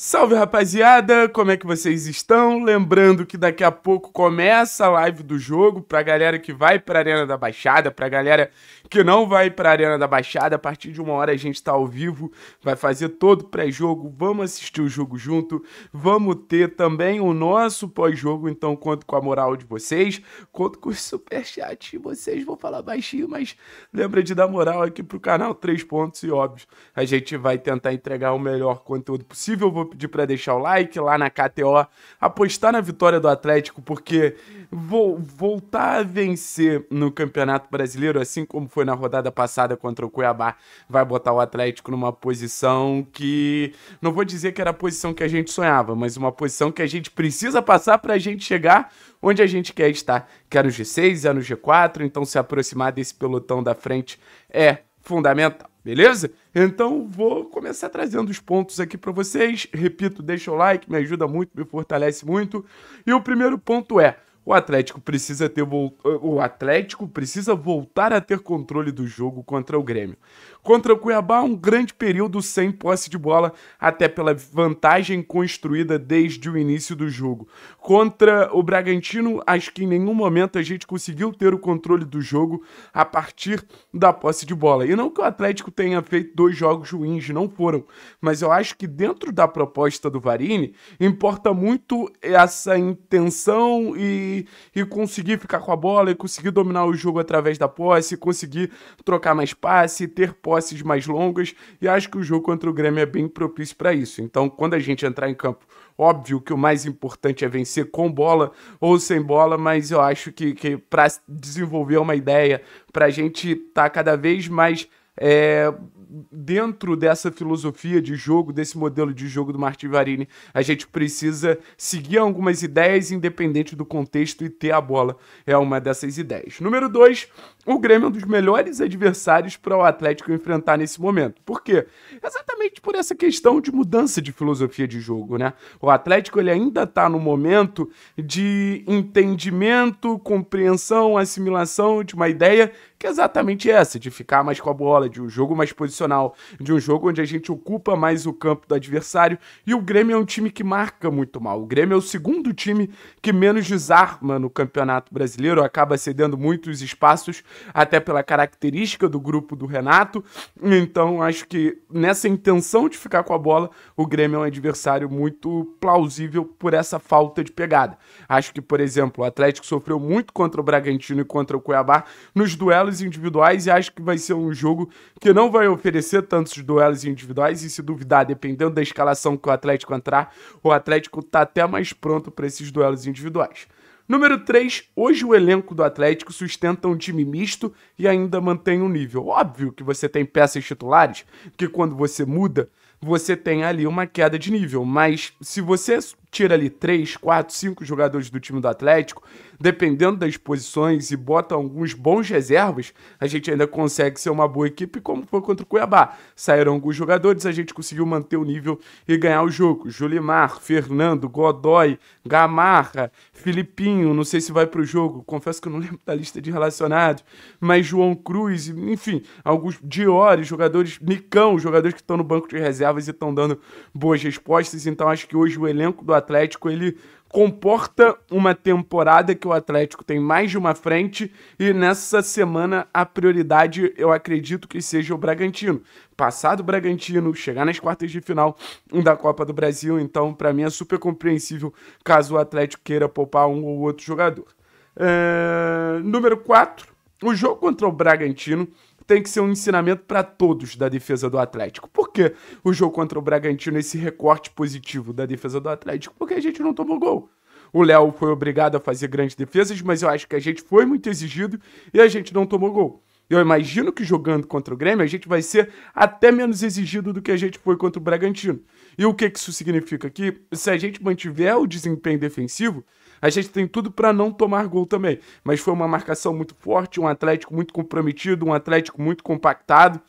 Salve rapaziada, como é que vocês estão? Lembrando que daqui a pouco começa a live do jogo pra galera que vai pra Arena da Baixada, pra galera que não vai pra Arena da Baixada, a partir de uma hora a gente tá ao vivo, vai fazer todo pré-jogo, vamos assistir o jogo junto, vamos ter também o nosso pós-jogo, então conto com a moral de vocês, conto com o superchat, vocês vou falar baixinho, mas lembra de dar moral aqui pro canal, três pontos e óbvio, a gente vai tentar entregar o melhor conteúdo possível, vou pedir para deixar o like lá na KTO, apostar na vitória do Atlético, porque vou voltar a vencer no Campeonato Brasileiro, assim como foi na rodada passada contra o Cuiabá, vai botar o Atlético numa posição que não vou dizer que era a posição que a gente sonhava, mas uma posição que a gente precisa passar para a gente chegar onde a gente quer estar, que é no G6, é no G4, então se aproximar desse pelotão da frente é fundamental beleza? Então vou começar trazendo os pontos aqui para vocês. Repito, deixa o like, me ajuda muito, me fortalece muito. E o primeiro ponto é: o Atlético precisa ter o Atlético precisa voltar a ter controle do jogo contra o Grêmio. Contra o Cuiabá, um grande período sem posse de bola, até pela vantagem construída desde o início do jogo. Contra o Bragantino, acho que em nenhum momento a gente conseguiu ter o controle do jogo a partir da posse de bola. E não que o Atlético tenha feito dois jogos ruins, não foram, mas eu acho que dentro da proposta do Varini, importa muito essa intenção e e, conseguir ficar com a bola e conseguir dominar o jogo através da posse, conseguir trocar mais passe, ter posses mais longas. E acho que o jogo contra o Grêmio é bem propício para isso. Então, quando a gente entrar em campo, óbvio que o mais importante é vencer com bola ou sem bola, mas eu acho que, que para desenvolver uma ideia, para a gente estar tá cada vez mais. É, dentro dessa filosofia de jogo, desse modelo de jogo do Martin Varini, a gente precisa seguir algumas ideias independente do contexto e ter a bola é uma dessas ideias. Número 2, o Grêmio é um dos melhores adversários para o Atlético enfrentar nesse momento. Por quê? Exatamente por essa questão de mudança de filosofia de jogo, né? O Atlético ele ainda está no momento de entendimento, compreensão, assimilação de uma ideia que é exatamente essa, de ficar mais com a bola, de um jogo mais posicional, de um jogo onde a gente ocupa mais o campo do adversário. E o Grêmio é um time que marca muito mal. O Grêmio é o segundo time que menos desarma no Campeonato Brasileiro, acaba cedendo muitos espaços, até pela característica do grupo do Renato. Então, acho que nessa intenção de ficar com a bola, o Grêmio é um adversário muito plausível por essa falta de pegada. Acho que, por exemplo, o Atlético sofreu muito contra o Bragantino e contra o Cuiabá nos duelos duelos individuais e acho que vai ser um jogo que não vai oferecer tantos duelos individuais e se duvidar, dependendo da escalação que o Atlético entrar, o Atlético tá até mais pronto para esses duelos individuais. Número 3, hoje o elenco do Atlético sustenta um time misto e ainda mantém o um nível. Óbvio que você tem peças titulares, que quando você muda, você tem ali uma queda de nível, mas se você tira ali três, quatro, cinco jogadores do time do Atlético, dependendo das posições e bota alguns bons reservas, a gente ainda consegue ser uma boa equipe, como foi contra o Cuiabá. Saíram alguns jogadores, a gente conseguiu manter o nível e ganhar o jogo. Julimar, Fernando, Godoy, Gamarra, Filipinho, não sei se vai para o jogo, confesso que eu não lembro da lista de relacionados, mas João Cruz, enfim, alguns Diores, jogadores, Micão, jogadores que estão no banco de reservas e estão dando boas respostas, então acho que hoje o elenco do Atlético, ele comporta uma temporada que o Atlético tem mais de uma frente e nessa semana a prioridade eu acredito que seja o Bragantino. Passar do Bragantino, chegar nas quartas de final da Copa do Brasil, então para mim é super compreensível caso o Atlético queira poupar um ou outro jogador. É... Número 4, o jogo contra o Bragantino tem que ser um ensinamento para todos da defesa do Atlético. Por que o jogo contra o Bragantino, esse recorte positivo da defesa do Atlético? Porque a gente não tomou gol. O Léo foi obrigado a fazer grandes defesas, mas eu acho que a gente foi muito exigido e a gente não tomou gol. Eu imagino que jogando contra o Grêmio a gente vai ser até menos exigido do que a gente foi contra o Bragantino. E o que isso significa? Que se a gente mantiver o desempenho defensivo, a gente tem tudo para não tomar gol também. Mas foi uma marcação muito forte, um Atlético muito comprometido, um Atlético muito compactado.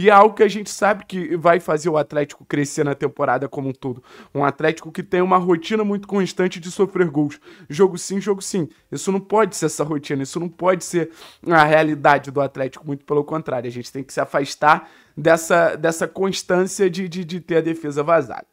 E é algo que a gente sabe que vai fazer o Atlético crescer na temporada como um todo. Um Atlético que tem uma rotina muito constante de sofrer gols. Jogo sim, jogo sim. Isso não pode ser essa rotina, isso não pode ser a realidade do Atlético, muito pelo contrário. A gente tem que se afastar dessa, dessa constância de, de, de ter a defesa vazada.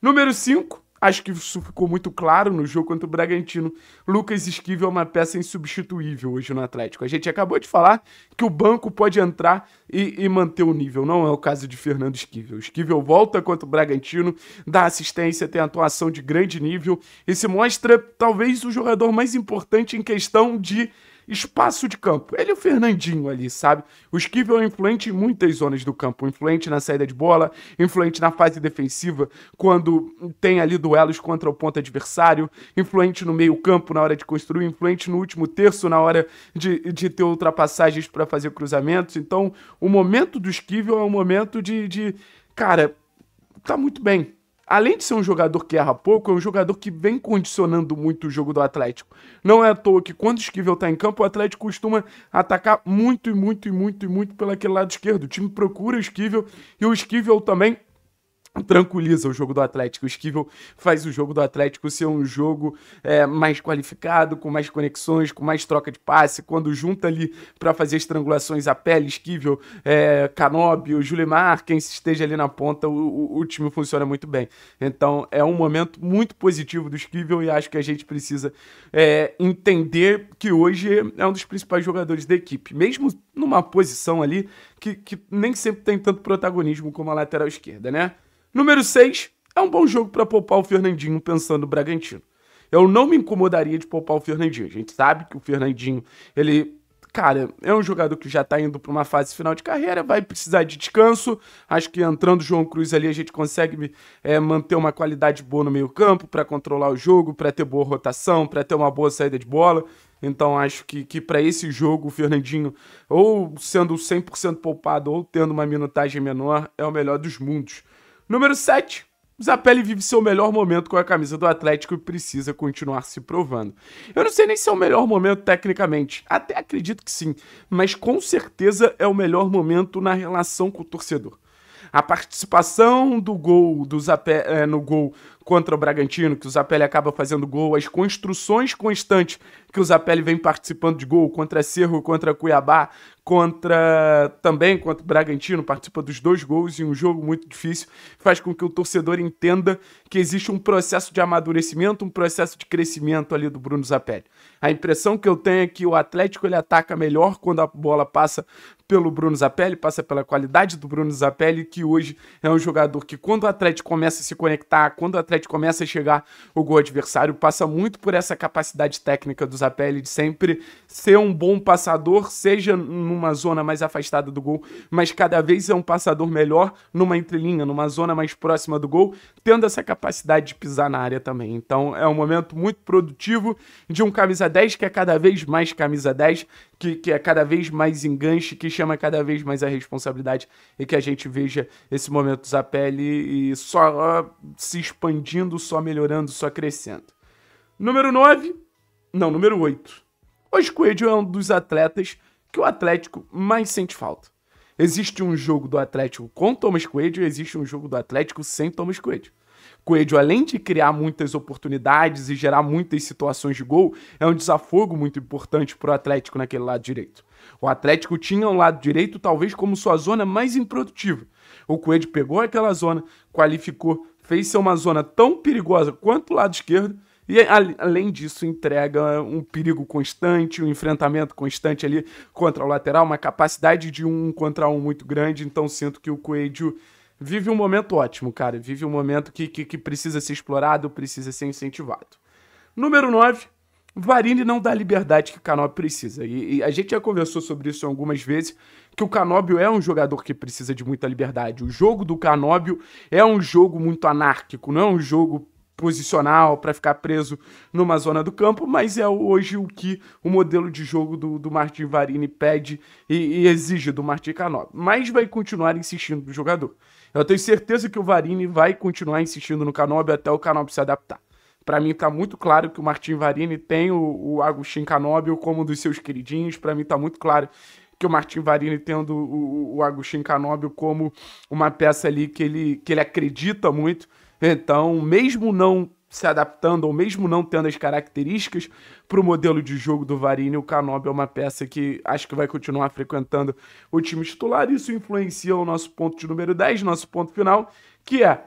Número 5, Acho que isso ficou muito claro no jogo contra o Bragantino. Lucas Esquivel é uma peça insubstituível hoje no Atlético. A gente acabou de falar que o banco pode entrar e, e manter o nível. Não é o caso de Fernando Esquivel. Esquivel volta contra o Bragantino, dá assistência, tem atuação de grande nível e se mostra talvez o jogador mais importante em questão de espaço de campo. Ele é o Fernandinho ali, sabe? O Esquivel é influente em muitas zonas do campo. Influente na saída de bola, influente na fase defensiva, quando tem ali duelos contra o ponto adversário, influente no meio campo na hora de construir, influente no último terço na hora de, de ter ultrapassagens para fazer cruzamentos. Então, o momento do Esquivel é um momento de, de cara, tá muito bem além de ser um jogador que erra pouco, é um jogador que vem condicionando muito o jogo do Atlético. Não é à toa que quando o Esquivel tá em campo, o Atlético costuma atacar muito e muito e muito e muito aquele lado esquerdo. O time procura o Esquivel e o Esquivel também tranquiliza o jogo do Atlético. O Esquivel faz o jogo do Atlético ser um jogo é, mais qualificado, com mais conexões, com mais troca de passe. Quando junta ali para fazer estrangulações a pele, Esquivel, é, Canóbio, Julimar, quem esteja ali na ponta, o, o, o, time funciona muito bem. Então é um momento muito positivo do Esquivel e acho que a gente precisa é, entender que hoje é um dos principais jogadores da equipe, mesmo numa posição ali que, que nem sempre tem tanto protagonismo como a lateral esquerda, né? Número 6, é um bom jogo para poupar o Fernandinho pensando no Bragantino. Eu não me incomodaria de poupar o Fernandinho. A gente sabe que o Fernandinho, ele cara, é um jogador que já está indo para uma fase final de carreira, vai precisar de descanso. Acho que entrando o João Cruz ali, a gente consegue é, manter uma qualidade boa no meio-campo para controlar o jogo, para ter boa rotação, para ter uma boa saída de bola. Então acho que, que para esse jogo o Fernandinho, ou sendo 100% poupado ou tendo uma minutagem menor, é o melhor dos mundos. Número 7. Zapelli vive seu melhor momento com a camisa do Atlético e precisa continuar se provando. Eu não sei nem se é o melhor momento tecnicamente, até acredito que sim, mas com certeza é o melhor momento na relação com o torcedor. A participação do gol do Zapelli, é, no gol contra o Bragantino, que o Zapelli acaba fazendo gol, as construções constantes que o Zapelli vem participando de gol contra Cerro, contra Cuiabá, contra também contra o Bragantino, participa dos dois gols em um jogo muito difícil, faz com que o torcedor entenda que existe um processo de amadurecimento, um processo de crescimento ali do Bruno Zapelli. A impressão que eu tenho é que o Atlético ele ataca melhor quando a bola passa pelo Bruno Zapelli, passa pela qualidade do Bruno Zapelli, que hoje é um jogador que quando o Atlético começa a se conectar, quando o Atlético começa a chegar o gol adversário, passa muito por essa capacidade técnica do Zapelli de sempre ser um bom passador, seja numa zona mais afastada do gol, mas cada vez é um passador melhor numa entrelinha, numa zona mais próxima do gol, tendo essa capacidade de pisar na área também. Então é um momento muito produtivo de um camisa 10 que é cada vez mais camisa 10, que, que é cada vez mais enganche, que chama cada vez mais a responsabilidade e que a gente veja esse momento do Zapelli e só ah, se expandir expandindo, só melhorando, só crescendo. Número 9, não, número 8. Hoje Coelho é um dos atletas que o Atlético mais sente falta. Existe um jogo do Atlético com Thomas Coelho e existe um jogo do Atlético sem Thomas Coelho. Coelho, além de criar muitas oportunidades e gerar muitas situações de gol, é um desafogo muito importante para o Atlético naquele lado direito. O Atlético tinha um lado direito talvez como sua zona mais improdutiva. O Coelho pegou aquela zona, qualificou, fez ser uma zona tão perigosa quanto o lado esquerdo. E além disso, entrega um perigo constante, um enfrentamento constante ali contra o lateral, uma capacidade de um contra um muito grande. Então sinto que o Coelho vive um momento ótimo, cara. Vive um momento que, que, que precisa ser explorado, precisa ser incentivado. Número 9, Varini não dá a liberdade que o Canal precisa. E, e, a gente já conversou sobre isso algumas vezes que o Canóbio é um jogador que precisa de muita liberdade. O jogo do Canóbio é um jogo muito anárquico, não é um jogo posicional para ficar preso numa zona do campo, mas é hoje o que o modelo de jogo do, do Martin Varini pede e, e exige do Martin Canóbio. Mas vai continuar insistindo no jogador. Eu tenho certeza que o Varini vai continuar insistindo no Canóbio até o Canóbio se adaptar. Para mim tá muito claro que o Martin Varini tem o, o Agostinho Canóbio como um dos seus queridinhos. Para mim tá muito claro que o Martin Varini tendo o, o Agostinho Canóbio como uma peça ali que ele, que ele acredita muito. Então, mesmo não se adaptando, ou mesmo não tendo as características para o modelo de jogo do Varini, o Canobi é uma peça que acho que vai continuar frequentando o time titular. Isso influencia o nosso ponto de número 10, nosso ponto final, que é.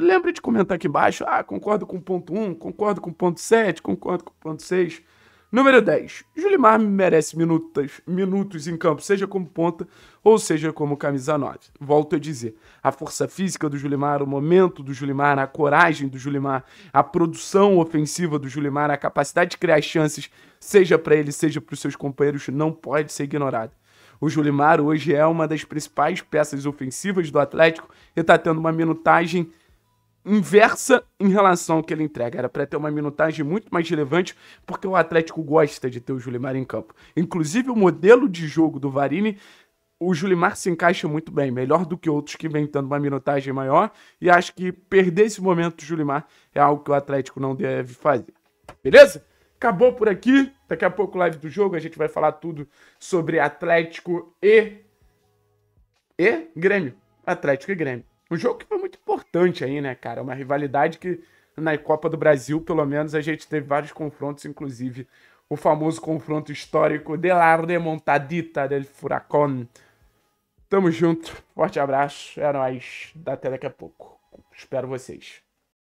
Lembra de comentar aqui embaixo, ah, concordo com o ponto 1, concordo com o ponto 7, concordo com o ponto 6. Número 10. Julimar merece minutos, minutos em campo, seja como ponta ou seja como camisa 9. Volto a dizer, a força física do Julimar, o momento do Julimar, a coragem do Julimar, a produção ofensiva do Julimar, a capacidade de criar chances, seja para ele, seja para os seus companheiros, não pode ser ignorada. O Julimar hoje é uma das principais peças ofensivas do Atlético e está tendo uma minutagem inversa em relação ao que ele entrega. Era para ter uma minutagem muito mais relevante, porque o Atlético gosta de ter o Julimar em campo. Inclusive, o modelo de jogo do Varini, o Julimar se encaixa muito bem, melhor do que outros que vem tendo uma minutagem maior, e acho que perder esse momento do Julimar é algo que o Atlético não deve fazer. Beleza? Acabou por aqui. Daqui a pouco live do jogo, a gente vai falar tudo sobre Atlético e e Grêmio. Atlético e Grêmio. Um jogo que foi muito importante aí, né, cara? É uma rivalidade que na Copa do Brasil, pelo menos, a gente teve vários confrontos, inclusive o famoso confronto histórico de la remontadita del furacón. Tamo junto, forte abraço, é nóis, até daqui a pouco. Espero vocês.